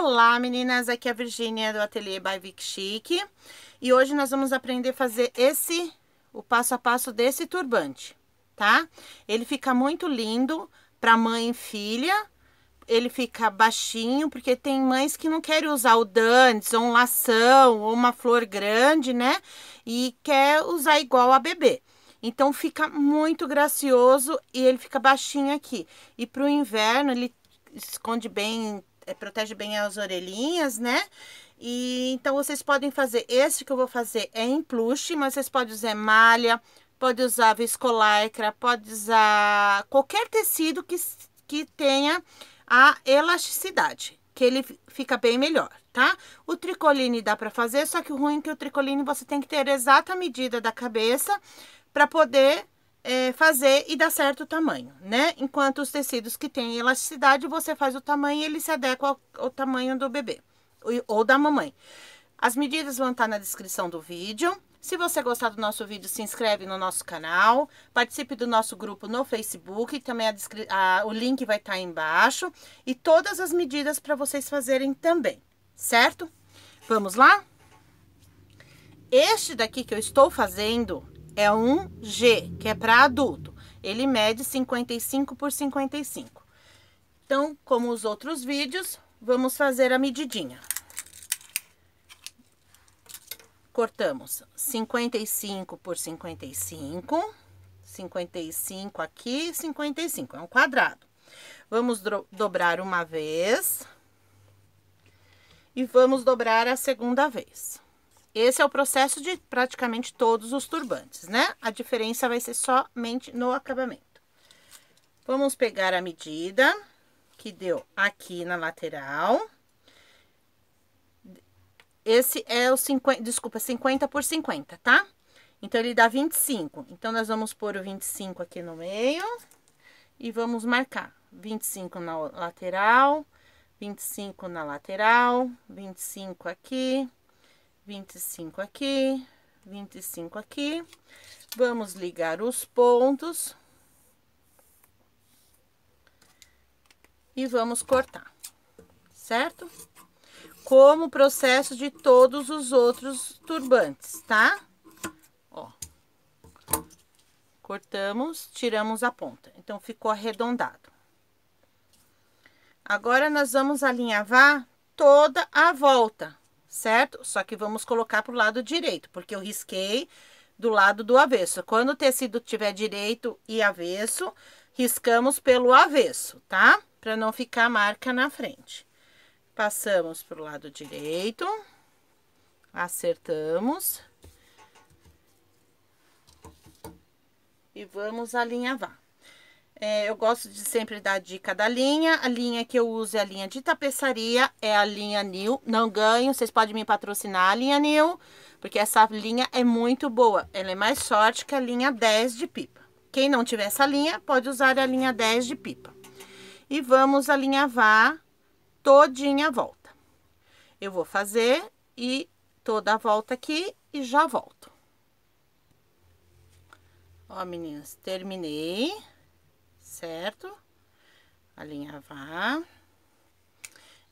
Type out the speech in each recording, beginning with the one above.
Olá meninas, aqui é a Virgínia do Ateliê by Vic Chic e hoje nós vamos aprender a fazer esse, o passo a passo desse turbante, tá? Ele fica muito lindo para mãe e filha, ele fica baixinho porque tem mães que não querem usar o dantes ou um lação ou uma flor grande, né? E quer usar igual a bebê. Então fica muito gracioso e ele fica baixinho aqui. E para o inverno ele esconde bem é, protege bem as orelhinhas, né? E então vocês podem fazer, esse que eu vou fazer é em plush, mas vocês podem usar malha, pode usar viscolaicra, pode usar qualquer tecido que, que tenha a elasticidade, que ele fica bem melhor, tá? O tricoline dá pra fazer, só que o ruim é que o tricoline você tem que ter exata medida da cabeça pra poder é, fazer e dar certo o tamanho, né? Enquanto os tecidos que têm elasticidade, você faz o tamanho e ele se adequa ao, ao tamanho do bebê ou da mamãe. As medidas vão estar na descrição do vídeo. Se você gostar do nosso vídeo, se inscreve no nosso canal, participe do nosso grupo no Facebook, também a, a, o link vai estar aí embaixo e todas as medidas para vocês fazerem também, certo? Vamos lá? Este daqui que eu estou fazendo é um G, que é para adulto. Ele mede 55 por 55. Então, como os outros vídeos, vamos fazer a medidinha. Cortamos 55 por 55, 55 aqui, 55, é um quadrado. Vamos dobrar uma vez e vamos dobrar a segunda vez. Esse é o processo de praticamente todos os turbantes, né? A diferença vai ser somente no acabamento. Vamos pegar a medida que deu aqui na lateral. Esse é o 50, desculpa, 50 por 50, tá? Então, ele dá 25. Então, nós vamos pôr o 25 aqui no meio e vamos marcar 25 na lateral, 25 na lateral, 25 aqui, 25 aqui, 25 aqui. Vamos ligar os pontos. E vamos cortar, certo? Como o processo de todos os outros turbantes, tá? Ó. Cortamos, tiramos a ponta. Então, ficou arredondado. Agora, nós vamos alinhavar toda a volta certo? Só que vamos colocar para o lado direito, porque eu risquei do lado do avesso. Quando o tecido tiver direito e avesso, riscamos pelo avesso, tá? Para não ficar marca na frente. Passamos para o lado direito, acertamos. E vamos alinhavar. É, eu gosto de sempre dar dica da linha. A linha que eu uso é a linha de tapeçaria, é a linha New. Não ganho, vocês podem me patrocinar a linha New, porque essa linha é muito boa. Ela é mais sorte que a linha 10 de pipa. Quem não tiver essa linha, pode usar a linha 10 de pipa. E vamos alinhavar todinha a volta. Eu vou fazer e toda a volta aqui e já volto. Ó, meninas, terminei certo? Alinhavar.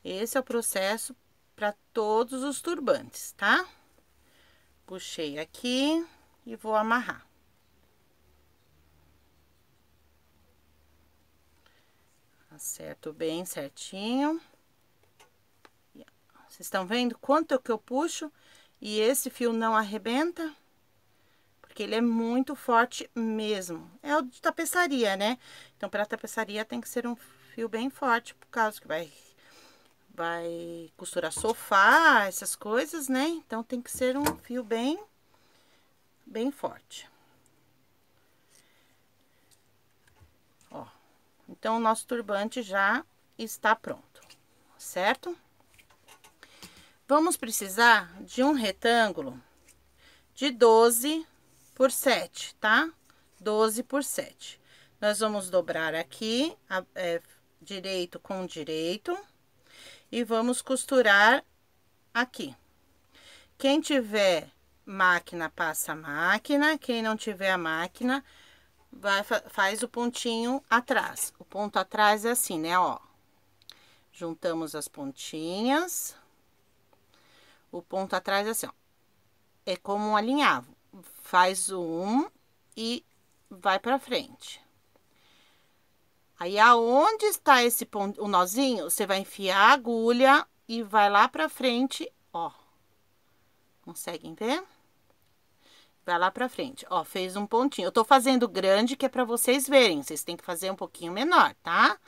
Esse é o processo para todos os turbantes, tá? Puxei aqui e vou amarrar. Acerto bem certinho. Vocês estão vendo quanto é que eu puxo e esse fio não arrebenta? porque ele é muito forte mesmo. É o de tapeçaria, né? Então, para tapeçaria tem que ser um fio bem forte, por causa que vai vai costurar sofá, essas coisas, né? Então, tem que ser um fio bem bem forte. Ó. Então, o nosso turbante já está pronto, certo? Vamos precisar de um retângulo de 12 por 7, tá? 12 por 7. Nós vamos dobrar aqui, a, é, direito com direito, e vamos costurar aqui. Quem tiver máquina, passa a máquina, quem não tiver a máquina, vai, faz o pontinho atrás. O ponto atrás é assim, né, ó. Juntamos as pontinhas. O ponto atrás é assim, ó. É como um alinhavo faz um e vai para frente. Aí, aonde está esse ponto, o nozinho, você vai enfiar a agulha e vai lá para frente, ó. Conseguem ver? Vai lá para frente, ó, fez um pontinho. Eu tô fazendo grande que é para vocês verem, vocês têm que fazer um pouquinho menor, tá?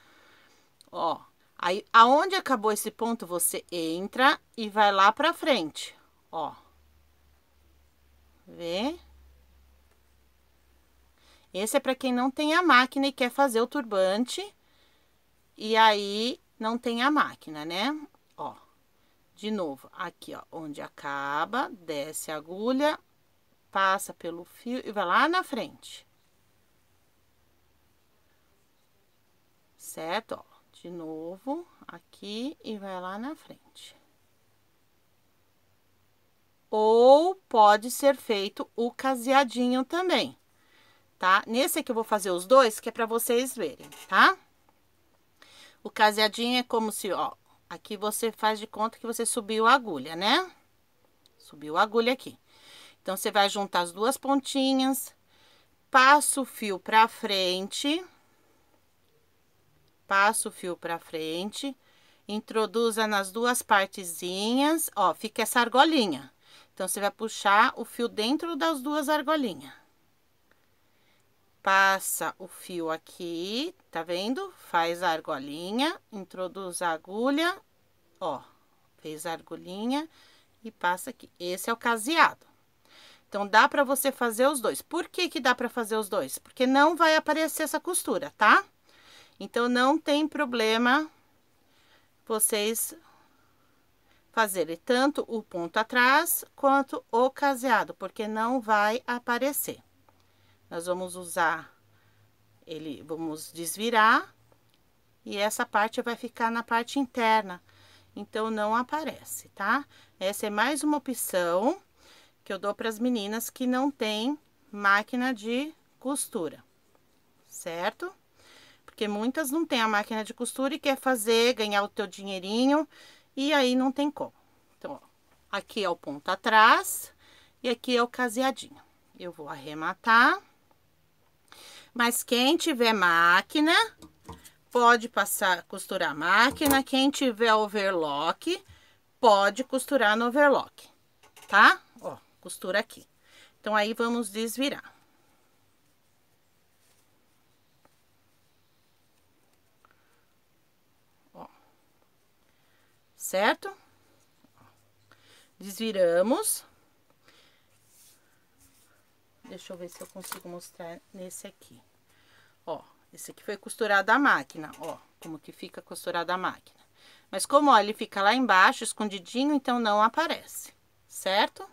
Ó, aí aonde acabou esse ponto, você entra e vai lá para frente, ó. Vê? Esse é para quem não tem a máquina e quer fazer o turbante. E aí, não tem a máquina, né? Ó, de novo, aqui, ó, onde acaba, desce a agulha, passa pelo fio e vai lá na frente. Certo? Ó, de novo, aqui e vai lá na frente. Ou pode ser feito o caseadinho também tá? Nesse aqui eu vou fazer os dois, que é pra vocês verem, tá? O caseadinho é como se, ó, aqui você faz de conta que você subiu a agulha, né? Subiu a agulha aqui. Então, você vai juntar as duas pontinhas, passa o fio pra frente, passa o fio pra frente, introduza nas duas partezinhas, ó, fica essa argolinha. Então, você vai puxar o fio dentro das duas argolinhas passa o fio aqui, tá vendo? Faz a argolinha, introduz a agulha, ó, fez a argolinha e passa aqui. Esse é o caseado. Então, dá pra você fazer os dois. Por que que dá pra fazer os dois? Porque não vai aparecer essa costura, tá? Então, não tem problema vocês fazerem tanto o ponto atrás quanto o caseado, porque não vai aparecer. Nós vamos usar ele, vamos desvirar e essa parte vai ficar na parte interna. Então, não aparece, tá? Essa é mais uma opção que eu dou para as meninas que não têm máquina de costura, certo? Porque muitas não têm a máquina de costura e quer fazer, ganhar o teu dinheirinho, e aí não tem como. Então, ó, aqui é o ponto atrás e aqui é o caseadinho. Eu vou arrematar mas quem tiver máquina, pode passar costurar máquina. Quem tiver overlock, pode costurar no overlock, tá? Ó, costura aqui. Então, aí vamos desvirar. Ó. Certo? Desviramos. Deixa eu ver se eu consigo mostrar nesse aqui. Ó, esse aqui foi costurado à máquina, ó, como que fica costurado à máquina. Mas como, ó, ele fica lá embaixo, escondidinho, então não aparece, certo?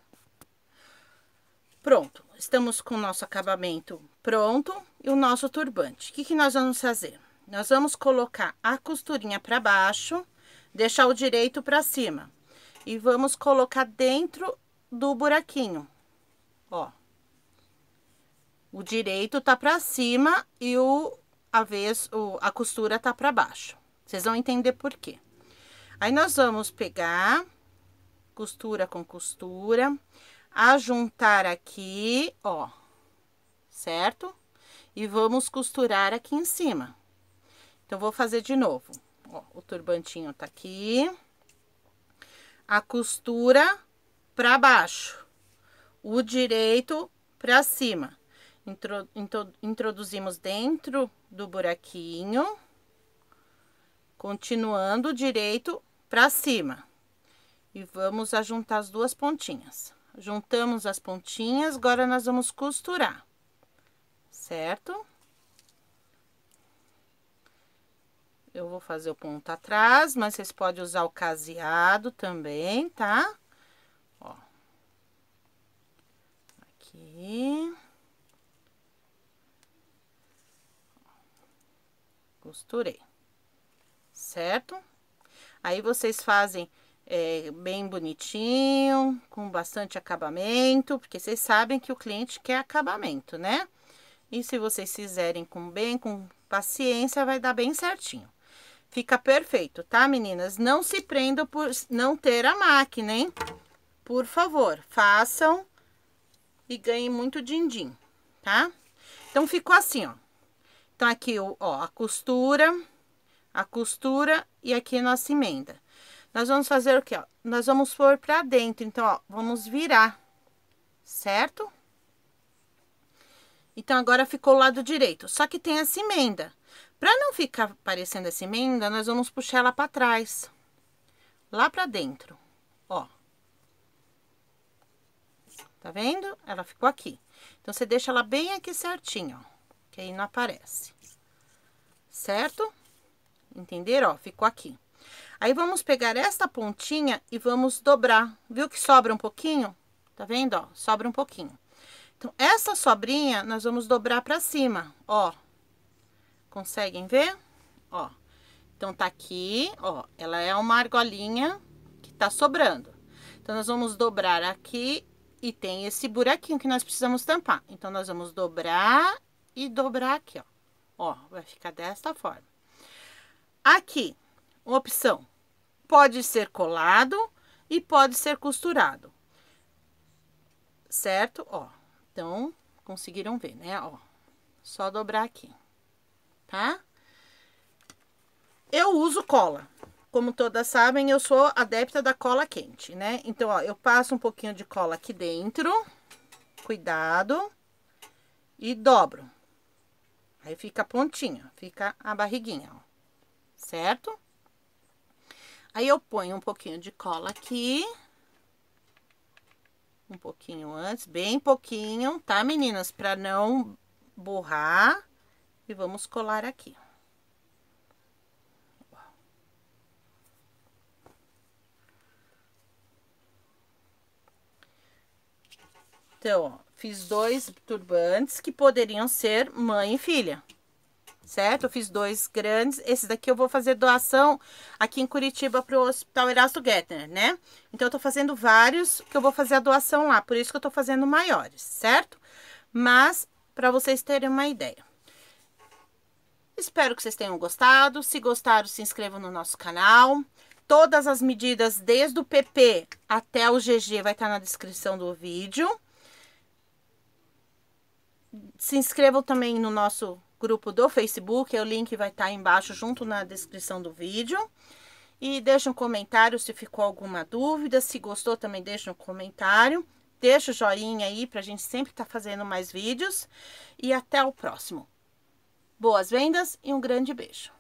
Pronto, estamos com o nosso acabamento pronto e o nosso turbante. O que, que nós vamos fazer? Nós vamos colocar a costurinha para baixo, deixar o direito para cima. E vamos colocar dentro do buraquinho, ó. O direito tá para cima e o vez o, a costura tá para baixo. Vocês vão entender por quê. Aí, nós vamos pegar costura com costura, ajuntar aqui, ó, certo? E vamos costurar aqui em cima. Então, vou fazer de novo. Ó, o turbantinho tá aqui. A costura pra baixo. O direito pra cima. Intro, intro, introduzimos dentro do buraquinho, continuando direito para cima. E vamos ajuntar as duas pontinhas. Juntamos as pontinhas, agora nós vamos costurar, certo? Eu vou fazer o ponto atrás, mas vocês podem usar o caseado também, tá? Ó. Aqui. Costurei. Certo? Aí, vocês fazem é, bem bonitinho, com bastante acabamento, porque vocês sabem que o cliente quer acabamento, né? E se vocês fizerem com bem, com paciência, vai dar bem certinho. Fica perfeito, tá, meninas? Não se prendam por não ter a máquina, hein? Por favor, façam e ganhem muito din-din, tá? Então, ficou assim, ó. Então, aqui, ó, a costura, a costura e aqui a nossa emenda. Nós vamos fazer o que, ó? Nós vamos pôr pra dentro, então, ó, vamos virar, certo? Então, agora ficou o lado direito, só que tem essa emenda. Pra não ficar parecendo essa emenda, nós vamos puxar ela pra trás, lá pra dentro, ó. Tá vendo? Ela ficou aqui. Então, você deixa ela bem aqui certinho, ó que aí não aparece. Certo? Entenderam? Ó, ficou aqui. Aí, vamos pegar esta pontinha e vamos dobrar. Viu que sobra um pouquinho? Tá vendo, ó? Sobra um pouquinho. Então, essa sobrinha, nós vamos dobrar pra cima, ó. Conseguem ver? Ó. Então, tá aqui, ó. Ela é uma argolinha que tá sobrando. Então, nós vamos dobrar aqui e tem esse buraquinho que nós precisamos tampar. Então, nós vamos dobrar e dobrar aqui, ó. Ó, vai ficar desta forma. Aqui, opção, pode ser colado e pode ser costurado. Certo? Ó, então, conseguiram ver, né? Ó, só dobrar aqui, tá? Eu uso cola. Como todas sabem, eu sou adepta da cola quente, né? Então, ó, eu passo um pouquinho de cola aqui dentro, cuidado, e dobro. Aí fica pontinho, fica a barriguinha, ó. Certo? Aí eu ponho um pouquinho de cola aqui. Um pouquinho antes, bem pouquinho, tá, meninas? Pra não borrar. E vamos colar aqui. Então, ó, fiz dois turbantes que poderiam ser mãe e filha, certo? Eu fiz dois grandes, esse daqui eu vou fazer doação aqui em Curitiba para o Hospital Erasto Gettner, né? Então, eu tô fazendo vários que eu vou fazer a doação lá, por isso que eu tô fazendo maiores, certo? Mas, para vocês terem uma ideia. Espero que vocês tenham gostado, se gostaram, se inscrevam no nosso canal. Todas as medidas, desde o PP até o GG, vai estar tá na descrição do vídeo se inscrevam também no nosso grupo do Facebook, o link vai estar tá embaixo junto na descrição do vídeo. E deixa um comentário se ficou alguma dúvida, se gostou também deixa um comentário. Deixa o joinha aí para a gente sempre estar tá fazendo mais vídeos. E até o próximo. Boas vendas e um grande beijo.